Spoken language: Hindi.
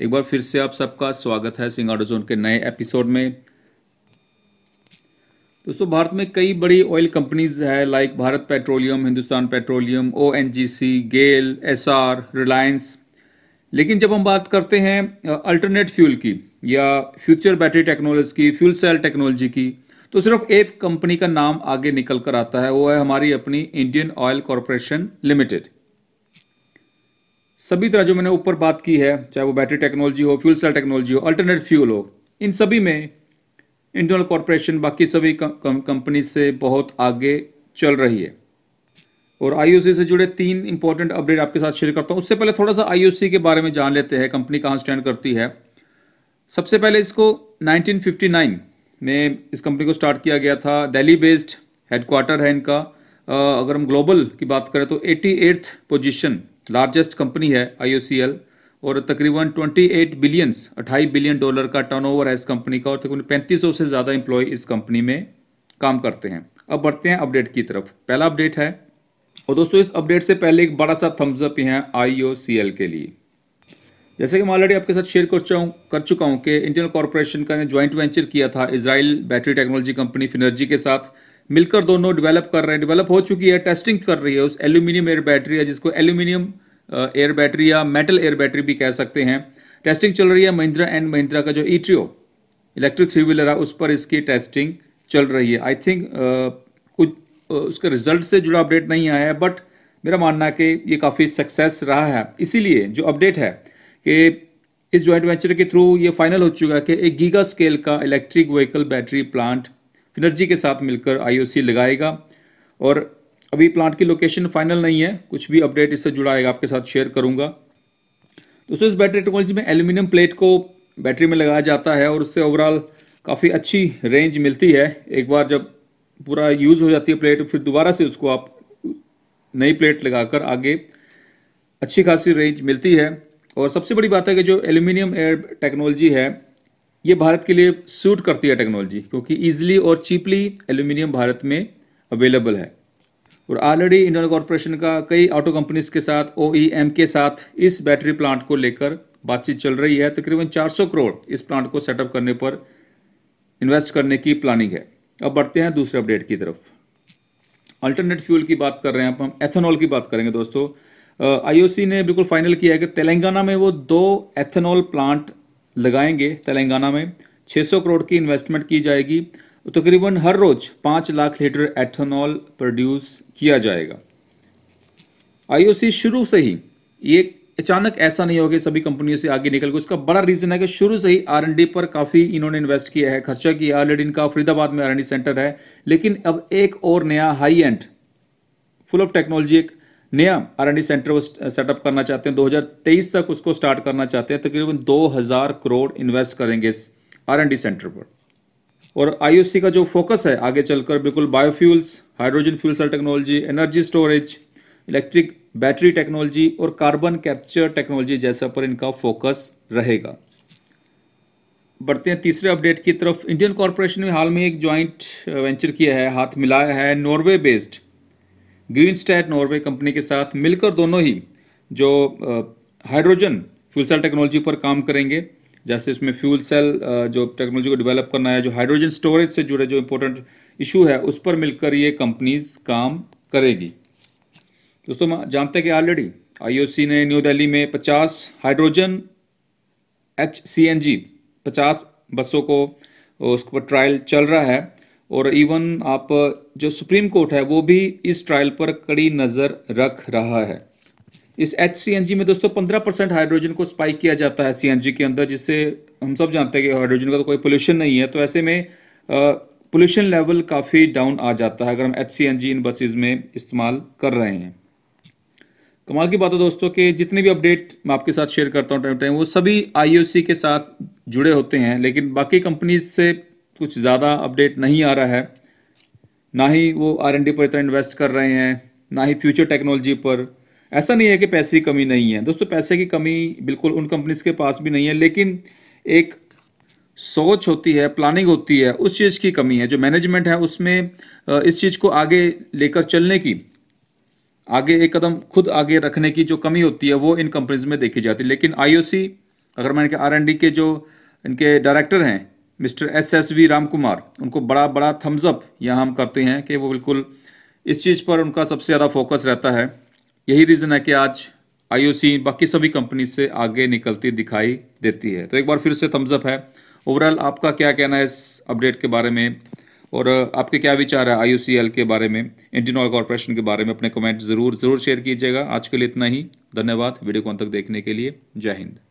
एक बार फिर से आप सबका स्वागत है सिंगाडो जोन के नए एपिसोड में दोस्तों भारत में कई बड़ी ऑयल कंपनीज है like Bharat petroleum Hindustan petroleum ओ गेल एस रिलायंस लेकिन जब हम बात करते हैं अल्टरनेट फ्यूल की या फ्यूचर बैटरी टेक्नोलॉजी की फ्यूल सेल टेक्नोलॉजी की तो सिर्फ एक कंपनी का नाम आगे निकल कर आता है वो है हमारी अपनी इंडियन ऑयल कॉरपोरेशन लिमिटेड सभी तरह जो मैंने ऊपर बात की है चाहे वो बैटरी टेक्नोलॉजी हो फ्यूल सेल टेक्नोलॉजी हो अल्टरनेट फ्यूल हो इन सभी में इंटरनल कॉरपोरेशन बाकी सभी कंपनी से बहुत आगे चल रही है और आईओसी से जुड़े तीन इंपॉर्टेंट अपडेट आपके साथ शेयर करता हूँ उससे पहले थोड़ा सा आईओसी के बारे में जान लेते हैं कंपनी कहाँ स्टैंड करती है सबसे पहले इसको 1959 में इस कंपनी को स्टार्ट किया गया था दिल्ली बेस्ड हेडक्वार्टर है इनका अगर हम ग्लोबल की बात करें तो एटी पोजीशन लार्जेस्ट कंपनी है आई और तकरीबन 28 बिलियन 28 बिलियन डॉलर का टर्नओवर है इस कंपनी का और तकरीबन पैंतीस से ज़्यादा इंप्लॉय इस कंपनी में काम करते हैं अब बढ़ते हैं अपडेट की तरफ पहला अपडेट है और दोस्तों इस अपडेट से पहले एक बड़ा सा थम्सअप है आई के लिए जैसे कि मैं ऑलरेडी आपके साथ शेयर कर चुका हूँ कर चुका हूँ कि इंडियन कॉरपोरेशन का ने ज्वाइंट वेंचर किया था Israel battery technology company Phinergy के साथ मिलकर दोनों डेवलप कर रहे हैं डेवलप हो चुकी है टेस्टिंग कर रही है उस एल्यूमिनियम एयर बैटरी है जिसको एल्यूमिनियम एयर बैटरी या मेटल एयर बैटरी भी कह सकते हैं टेस्टिंग चल रही है महिंद्रा एंड महिंद्रा का जो ईट्रियो इलेक्ट्रिक थ्री व्हीलर है उस पर इसकी टेस्टिंग चल रही है आई थिंक uh, कुछ uh, उसके रिजल्ट से जुड़ा अपडेट नहीं आया है बट मेरा मानना है कि ये काफ़ी सक्सेस रहा है इसीलिए जो अपडेट है कि इस जॉइंट वेंचर के थ्रू ये फाइनल हो चुका है कि एक गीगा स्केल का electric vehicle battery plant Phinergy के साथ मिलकर आईओसी लगाएगा और अभी प्लांट की लोकेशन फाइनल नहीं है कुछ भी अपडेट इससे जुड़ा आएगा आपके साथ शेयर करूंगा दोस्तों इस बैटरी टेक्नोलॉजी में एल्यूमिनियम प्लेट को बैटरी में लगाया जाता है और उससे ओवरऑल काफ़ी अच्छी रेंज मिलती है एक बार जब पूरा यूज़ हो जाती है प्लेट फिर दोबारा से उसको आप नई प्लेट लगाकर आगे अच्छी खासी रेंज मिलती है और सबसे बड़ी बात है कि जो एल्यूमिनियम एयर टेक्नोलॉजी है ये भारत के लिए सूट करती है टेक्नोलॉजी क्योंकि ईजिली और चीपली एल्यूमिनियम भारत में अवेलेबल है और ऑलरेडी इंडियन कॉरपोरेशन का कई ऑटो कंपनीज के साथ ओ e के साथ इस बैटरी प्लांट को लेकर बातचीत चल रही है तकरीबन 400 करोड़ इस प्लांट को सेटअप करने पर इन्वेस्ट करने की प्लानिंग है अब बढ़ते हैं दूसरे अपडेट की तरफ अल्टरनेट फ्यूल की बात कर रहे हैं अब हम एथेनॉल की बात करेंगे दोस्तों आईओसी ने बिल्कुल फाइनल किया है कि तेलंगाना में वो दो एथेनॉल प्लांट लगाएंगे तेलंगाना में 600 करोड़ की इन्वेस्टमेंट की जाएगी तकरीबन हर रोज पांच लाख लीटर एथेनॉल प्रोड्यूस किया जाएगा आईओसी शुरू से ही ये अचानक ऐसा नहीं होगा सभी कंपनियों से आगे निकल गए उसका बड़ा रीज़न है कि शुरू से ही आर पर काफ़ी इन्होंने इन्वेस्ट किया है खर्चा किया ऑलरेडी इनका फरीदाबाद में आर सेंटर है लेकिन अब एक और नया high end full of technology एक नया आर सेंटर सेटअप करना चाहते हैं 2023 तक उसको स्टार्ट करना चाहते हैं तकरीबन दो 2000 करोड़ इन्वेस्ट करेंगे इस आर सेंटर पर और आईओसी का जो फोकस है आगे चलकर बिल्कुल biofuels hydrogen fuel cell technology energy storage electric battery technology और कार्बन कैप्चर टेक्नोलॉजी जैसा पर इनका फोकस रहेगा बढ़ते हैं तीसरे अपडेट की तरफ इंडियन कॉरपोरेशन ने हाल में एक ज्वाइंट वेंचर uh, किया है हाथ मिलाया है Norway based green stat Norway company के साथ मिलकर दोनों ही जो हाइड्रोजन फ्यूल सेल टेक्नोलॉजी पर काम करेंगे जैसे इसमें फ्यूल सेल जो टेक्नोलॉजी को डेवलप करना है जो हाइड्रोजन स्टोरेज से जुड़े जो इम्पोर्टेंट इशू है उस पर मिलकर ये कंपनीज काम करेगी दोस्तों जानते हैं कि ऑलरेडी आईओसी ने न्यू दिल्ली में 50 hydrogen H C N G पचास बसों को उस पर ट्रायल चल रहा है और इवन आप जो सुप्रीम कोर्ट है वो भी इस ट्रायल पर कड़ी नज़र रख रहा है इस एच में दोस्तों 15 परसेंट हाइड्रोजन को स्पाइक किया जाता है सी के अंदर जिससे हम सब जानते हैं कि हाइड्रोजन का तो कोई पोल्यूशन नहीं है तो ऐसे में पोल्यूशन लेवल काफ़ी डाउन आ जाता है अगर हम एच इन बसेज में इस्तेमाल कर रहे हैं कमाल की बात है दोस्तों कि जितने भी अपडेट मैं आपके साथ शेयर करता हूँ टाइम टाइम वो सभी आईओसी के साथ जुड़े होते हैं लेकिन बाकी कंपनीज से कुछ ज़्यादा अपडेट नहीं आ रहा है ना ही वो आर डी पर इतना इन्वेस्ट कर रहे हैं ना ही फ्यूचर टेक्नोलॉजी पर ऐसा नहीं है कि पैसे की कमी नहीं है दोस्तों पैसे की कमी बिल्कुल उन कंपनीज के पास भी नहीं है लेकिन एक सोच होती है प्लानिंग होती है उस चीज़ की कमी है जो मैनेजमेंट है उसमें इस चीज़ को आगे लेकर चलने की आगे एक कदम खुद आगे रखने की जो कमी होती है वो इन कंपनीज में देखी जाती है लेकिन आईओसी अगर मैंने आर एन डी के जो इनके डायरेक्टर हैं mister S S V Ram Kumar उनको बड़ा बड़ा थम्सअप यहाँ हम करते हैं कि वो बिल्कुल इस चीज़ पर उनका सबसे ज़्यादा फोकस रहता है यही रीज़न है कि आज आईओसी बाकी सभी कंपनी से आगे निकलती दिखाई देती है तो एक बार फिर से थम्सअप है ओवरऑल आपका क्या कहना है इस अपडेट के बारे में और आपके क्या विचार है आई के बारे में इंडियन ऑयल कॉरपोरेशन के बारे में अपने कमेंट ज़रूर ज़रूर शेयर कीजिएगा आज के लिए इतना ही धन्यवाद वीडियो को अंत तक देखने के लिए जय हिंद